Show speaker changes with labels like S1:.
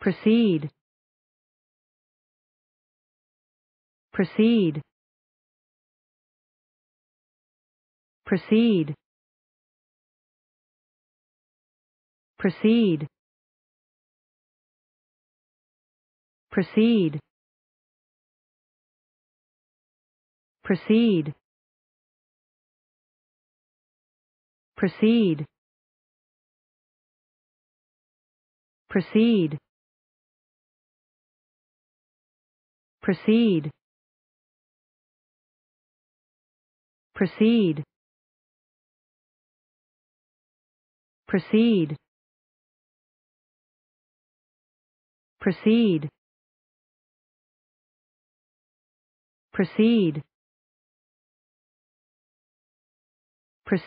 S1: proceed proceed proceed proceed proceed proceed proceed proceed proceed proceed proceed proceed proceed proceed